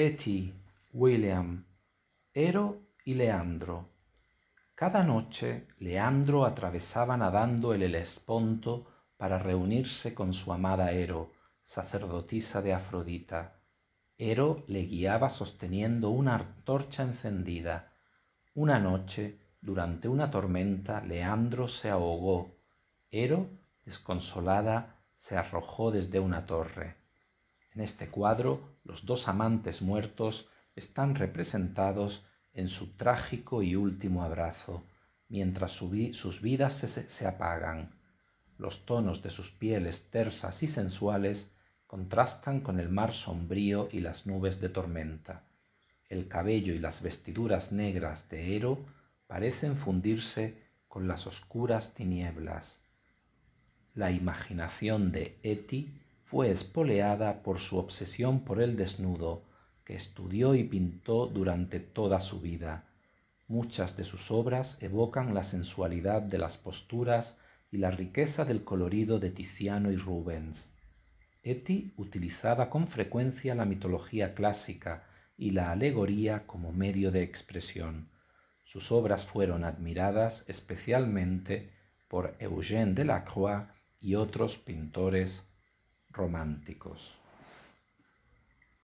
Eti, William, Ero y Leandro. Cada noche Leandro atravesaba nadando el Helesponto para reunirse con su amada Ero, sacerdotisa de Afrodita. Ero le guiaba sosteniendo una antorcha encendida. Una noche, durante una tormenta, Leandro se ahogó. Ero, desconsolada, se arrojó desde una torre. En este cuadro, los dos amantes muertos están representados en su trágico y último abrazo, mientras sus vidas se, apagan. Los tonos de sus pieles tersas y sensuales contrastan con el mar sombrío y las nubes de tormenta. El cabello y las vestiduras negras de Ero parecen fundirse con las oscuras tinieblas. La imaginación de Eti fue espoleada por su obsesión por el desnudo, que estudió y pintó durante toda su vida. Muchas de sus obras evocan la sensualidad de las posturas y la riqueza del colorido de Tiziano y Rubens. Eti utilizaba con frecuencia la mitología clásica y la alegoría como medio de expresión. Sus obras fueron admiradas especialmente por Eugène Delacroix y otros pintores románticos.